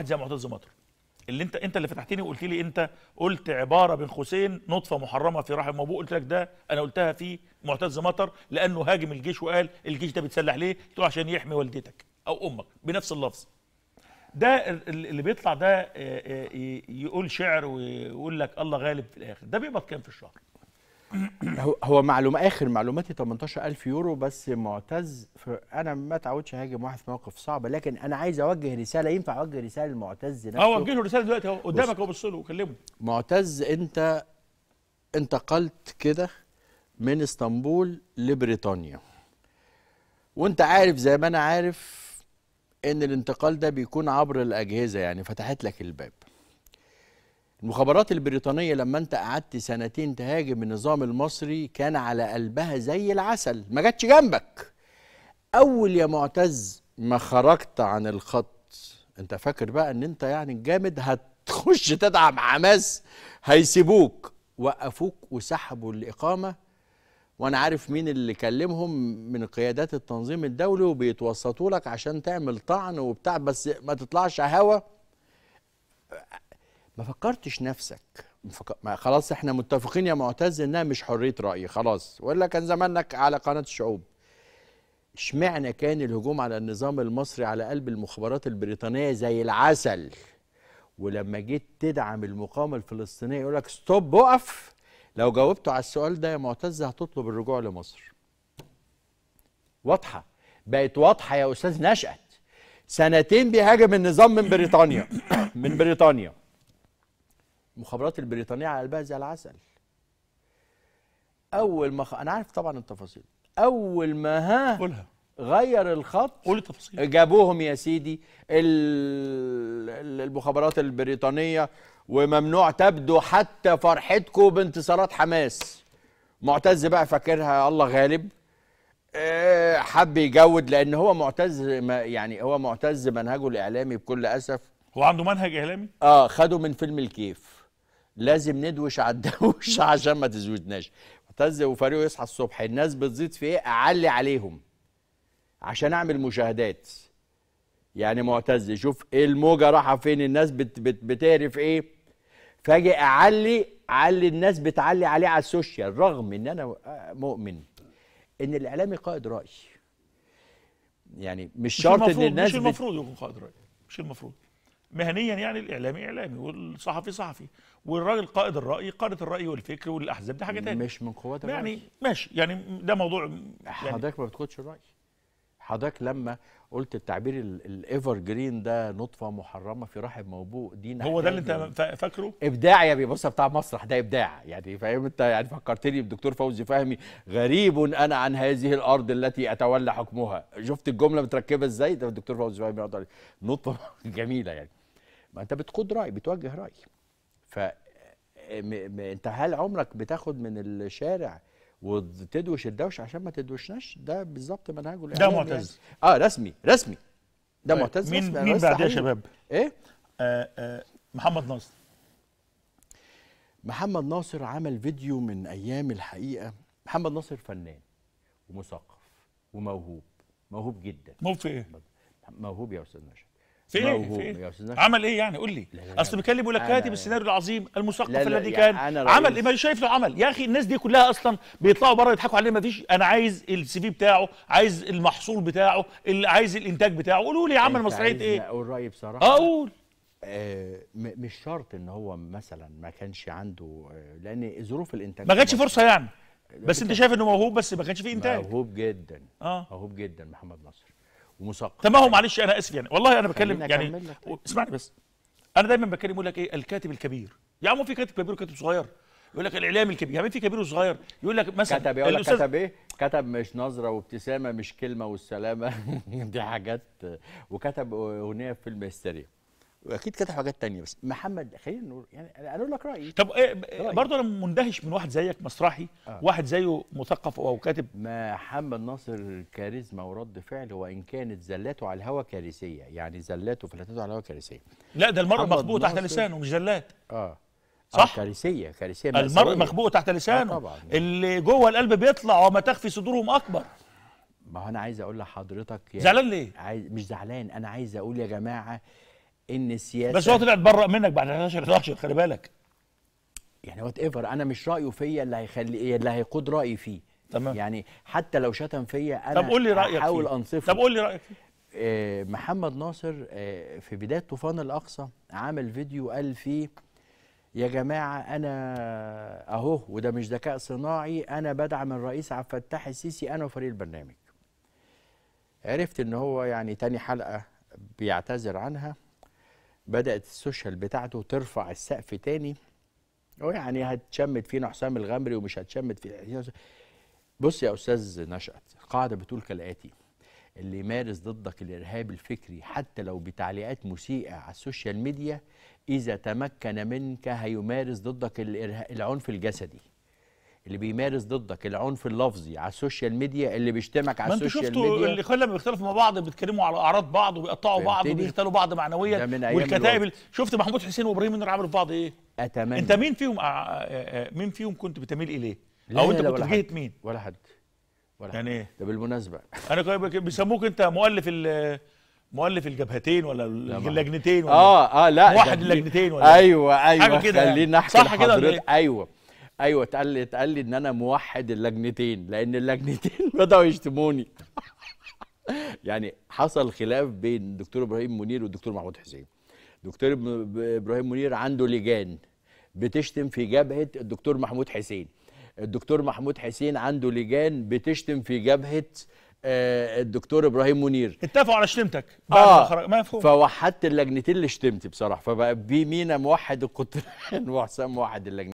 واحد زي معتز مطر اللي انت انت اللي فتحتني وقلت لي انت قلت عباره بين قوسين نطفه محرمه في رحم ابوه قلت لك ده انا قلتها في معتز مطر لانه هاجم الجيش وقال الجيش ده بيتسلح ليه؟ قلت له عشان يحمي والدتك او امك بنفس اللفظ. ده اللي بيطلع ده آه، آه، يقول شعر ويقول لك الله غالب في الاخر ده بيقبض كام في الشهر؟ هو معلومه اخر معلوماتي 18000 يورو بس معتز انا ما تعودش هاجم واحد في موقف صعب لكن انا عايز اوجه رساله ينفع اوجه رساله لمعتز نفسه اه وجه له رساله دلوقتي اهو قدامك اهو بص له وكلمه معتز انت انتقلت كده من اسطنبول لبريطانيا وانت عارف زي ما انا عارف ان الانتقال ده بيكون عبر الاجهزه يعني فتحت لك الباب المخابرات البريطانية لما انت قعدت سنتين تهاجم النظام المصري كان على قلبها زي العسل ما جاتش جنبك أول يا معتز ما خرجت عن الخط انت فاكر بقى ان انت يعني الجامد هتخش تدعم حماس هيسيبوك وقفوك وسحبوا الإقامة وانا عارف مين اللي كلمهم من قيادات التنظيم الدولي وبيتوسطوا لك عشان تعمل طعن وبتاع بس ما تطلعش هوا ما فكرتش نفسك ما خلاص احنا متفقين يا معتز انها مش حريه راي خلاص ولا كان زمانك على قناه الشعوب اشمعنى كان الهجوم على النظام المصري على قلب المخابرات البريطانيه زي العسل ولما جيت تدعم المقاومه الفلسطينيه يقول لك ستوب وقف لو جاوبتوا على السؤال ده يا معتز هتطلب الرجوع لمصر واضحه بقت واضحه يا استاذ نشأت سنتين بيهاجم النظام من بريطانيا من بريطانيا المخابرات البريطانيه على قلبها زي العسل اول ما خ... انا عارف طبعا التفاصيل اول ما ها قولها غير الخط قول التفاصيل جابوهم يا سيدي المخابرات البريطانيه وممنوع تبدو حتى فرحتكم بانتصارات حماس معتز بقى فاكرها الله غالب آه، حب يجود لان هو معتز يعني هو معتز منهجه الاعلامي بكل اسف هو عنده منهج اعلامي اه خده من فيلم الكيف لازم ندوش على الدوش عشان ما تزودناش معتز وفريقه يصحى الصبح الناس بتزيد في ايه اعلي عليهم عشان اعمل مشاهدات يعني معتز شوف ايه الموجه رايحه فين الناس بت بت بتعرف ايه فاجي اعلي علي الناس بتعلي عليه على السوشيال رغم ان انا مؤمن ان الاعلامي قائد راي يعني مش, مش شرط ان الناس مش المفروض يكون قائد راي مش المفروض مهنيا يعني الاعلامي اعلامي والصحفي صحفي والراجل قائد الراي قاده الراي والفكر والاحزاب دي حاجه ثانيه مش من قوات الراي يعني ماشي يعني ده موضوع يعني حضرتك ما بتاخدش الراي حضرتك لما قلت التعبير الايفر جرين ده نطفه محرمه في رحم موبوء دي هو ده اللي انت فاكره ابداع يا بص بتاع مسرح ده ابداع يعني فاهم انت يعني فكرتني بدكتور فوزي فهمي غريب انا عن هذه الارض التي اتولى حكمها شفت الجمله متركبه ازاي ده الدكتور فوزي فهمي نطفه جميله يعني ما انت بتقود راي بتوجه راي ف انت هل عمرك بتاخد من الشارع وتدوش الدوش عشان ما تدوشناش ده بالظبط منهجه الاعلامي ده يعني. معتز يعني. اه رسمي رسمي ده طيب، معتز مين رسمي مين بعد يا شباب؟ ايه؟ آه آه محمد ناصر محمد ناصر عمل فيديو من ايام الحقيقه محمد ناصر فنان ومثقف وموهوب موهوب جدا موهوب في ايه؟ موهوب يا استاذ نشأ إيه؟ في ايه؟ عمل ايه يعني قول لي اصل بيتكلم يقول لك كاتب السيناريو العظيم المثقف الذي كان عمل إيه؟ ما شايف له عمل يا اخي الناس دي كلها اصلا بيطلعوا بره يضحكوا عليه ما فيش انا عايز السي في بتاعه عايز المحصول بتاعه اللي عايز الانتاج بتاعه قولوا لي عمل مسرحيه ايه اقول رايي بصراحه اقول آه مش شرط ان هو مثلا ما كانش عنده آه لان ظروف الانتاج ما جاتش فرصه يعني بس انت شايف انه موهوب بس ما كانش فيه انتاج موهوب جدا اه موهوب جدا محمد نصر ومثقف طب ما هو معلش انا اسف يعني والله انا بكلم يعني اسمعني بس انا دايما بكلم يقول لك ايه الكاتب الكبير يا عم في كاتب كبير وكاتب صغير يقول لك الاعلامي الكبير يعني في كبير وصغير يقول لك مثلا كتب يقول لك كتب ايه كتب مش نظره وابتسامه مش كلمه والسلامه دي حاجات وكتب اغنيه في فيلم هستيريا واكيد كتب حاجات تانية بس محمد خلينا نقول يعني انا اقول لك رايي طب إيه برضه انا مندهش من واحد زيك مسرحي آه. واحد زيه مثقف او كاتب محمد ناصر كاريزما ورد فعل وان كانت زلاته على الهوا كارثيه يعني زلاته فلتته على الهوا كارثيه لا ده المرء مخبوط تحت لسانه مش زلات اه, آه، صح آه كارثيه كارثيه المرء مخبوط تحت لسانه آه طبعا اللي جوه القلب بيطلع وما تخفي صدورهم اكبر ما هو انا عايز اقول لحضرتك يعني زعلان ليه؟ عايز مش زعلان انا عايز اقول يا جماعه ان السياسه بس هو طلع اتبرأ منك بعد 11 11 خلي بالك يعني وات ايفر انا مش رايه فيا اللي هيخلي اللي هيقود رايي فيه تمام يعني حتى لو شتم فيا انا طب قول لي رايك احاول انصفه طب قول لي رايك فيه. آه محمد ناصر آه في بدايه طوفان الاقصى عمل فيديو قال فيه يا جماعه انا اهو وده مش ذكاء صناعي انا بدعم الرئيس عبد الفتاح السيسي انا وفريق البرنامج عرفت ان هو يعني تاني حلقه بيعتذر عنها بدأت السوشيال بتاعته ترفع السقف تاني ويعني هتشمت فينا حسام الغمري ومش هتشمت في بص يا أستاذ نشأت القاعدة بتقول كالآتي اللي يمارس ضدك الإرهاب الفكري حتى لو بتعليقات مسيئة على السوشيال ميديا إذا تمكن منك هيمارس ضدك العنف الجسدي اللي بيمارس ضدك العنف اللفظي على السوشيال ميديا اللي بيشتمك على السوشيال ميديا ما انتوا شفتوا اللي خلى لما بيختلفوا مع بعض بيتكلموا على اعراض بعض وبيقطعوا بعض وبيغتالوا بعض معنويا والكتائب شفت محمود حسين وابراهيم النور عملوا في بعض ايه؟ اتمنى انت مين فيهم آه، آه، آه، مين فيهم كنت بتميل اليه؟ او انت كنت بتجهد مين؟ ولا حد ولا حد يعني ايه؟ ده بالمناسبه انا بيسموك انت مؤلف مؤلف الجبهتين ولا اللجنتين ولا اه اه لا واحد اللجنتين ولا ايوه ايوه يعني. خلينا نحكي صح كده إيه؟ ايوه ايوه اتقال لي اتقال لي ان انا موحد اللجنتين لان اللجنتين بداوا يشتموني يعني حصل خلاف بين الدكتور ابراهيم منير والدكتور محمود حسين دكتور ابراهيم منير عنده لجان بتشتم في جبهه الدكتور محمود حسين الدكتور محمود حسين عنده لجان بتشتم في جبهه آه، الدكتور ابراهيم منير اتفقوا على شتمتك بعد آه ما خرج ما مفهوم فوحدت اللجنتين اللي شتمت بصراحه فبقى في مينا موحد القطران وحسام موحد اللجنتين